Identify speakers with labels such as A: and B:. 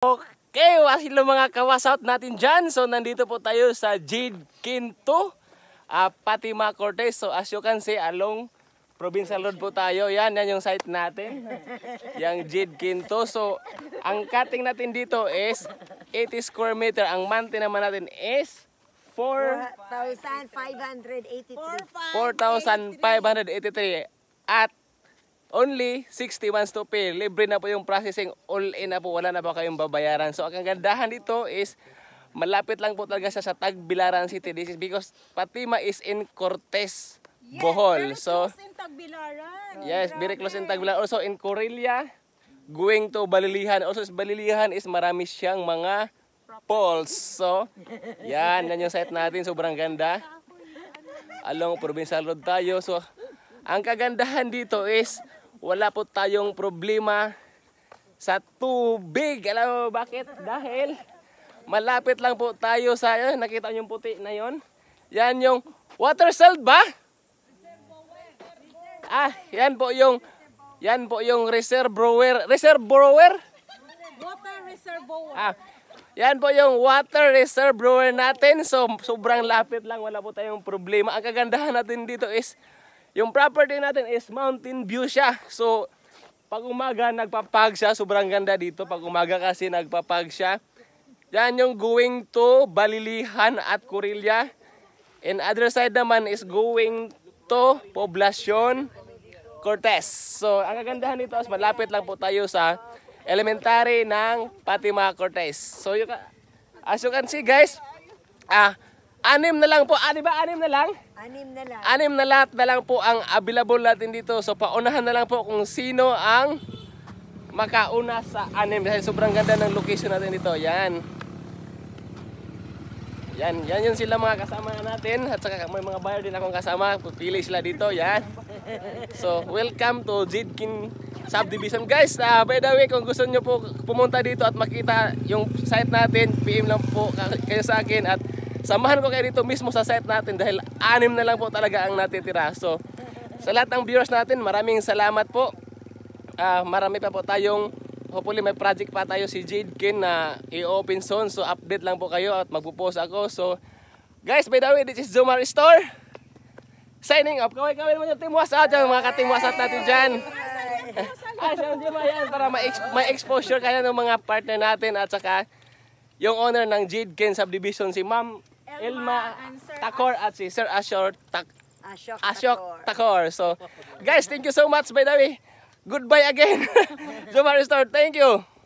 A: Okay, hello mga kawasout natin dyan. So, nandito po tayo sa Jade Quinto, uh, Fatima Cortez. So, as you can see, along Provincial Road po tayo. Yan, yan yung site natin. Yang Jade Quinto. So, ang cutting natin dito is 80 square meter. Ang mante naman natin is 4,583. 4,583. At Only 60 months to pay. Libre na po yung processing. All in na po. Wala na po kayong babayaran. So, ang gandahan dito is malapit lang po talaga siya sa Tagbilaran City. This is because Patima is in Cortez, yes, Bohol. Very so, close in Tagbilaran. Yes, very close in Tagbilaran. Also in Corelia, going to Balilihan. Also, Balilihan is marami siyang mga poles. So, yan. Yan yung site natin. Sobrang ganda. Ano. Along Provincial Road tayo. So, ang kagandahan dito is wala po tayong problema sa tubig. Alam mo bakit? Dahil malapit lang po tayo sa, eh, nakita nyo yung puti na yon. Yan yung water cell ba? Ah, yan po yung, yan po yung reservoir, reservoir? Water reservoir. Ah, yan po yung water reservoir natin. So, sobrang lapit lang. Wala po tayong problema. Ang kagandahan natin dito is yung property natin is mountain view siya. So, pag umaga nagpapag siya. Sobrang ganda dito. Pag umaga kasi nagpapag siya. Yan yung going to Balilihan at Corillia. And other side naman is going to Poblacion Cortes. So, ang kagandahan nito is malapit lang po tayo sa elementary ng Patima Cortes. So, you, as you can see guys, ah, Anim na lang po. ah, di ba? Anim na lang? Anim na lang. Anim na lahat na lang po ang available natin dito. So paunahan na lang po kung sino ang makauna sa anim. Dahil sobrang ganda ng location natin dito. Yan. Yan. Yan yun sila mga kasama natin. At saka may mga buyer din akong kasama. Pili sila dito. Yan. So welcome to Jitkin subdivision. Guys, uh, by the way, kung gusto nyo po pumunta dito at makita yung site natin, PM lang po kayo sa akin at Samahan ko kayo dito mismo sa set natin dahil anim na lang po talaga ang natitira. So, sa lahat ng viewers natin, maraming salamat po. Uh, marami pa po tayong hopefully may project pa tayo si Jade Kin na i-open soon. So, update lang po kayo at magpo-post ako. So, guys, by the way, this is Zumar Store. Signing up. Kaway-kaway naman yung team WhatsApp. Yung mga ka-team WhatsApp natin dyan. Ay, siya, ah, para ma-exposure kaya ng mga partner natin at saka yung owner ng Jade Ken Subdivision si Ma'am Elma, Elma Takor at si Sir Ashok Tak Ashok, Ashok Takor. So guys, thank you so much by the way. Goodbye again. Jomar Store, thank you.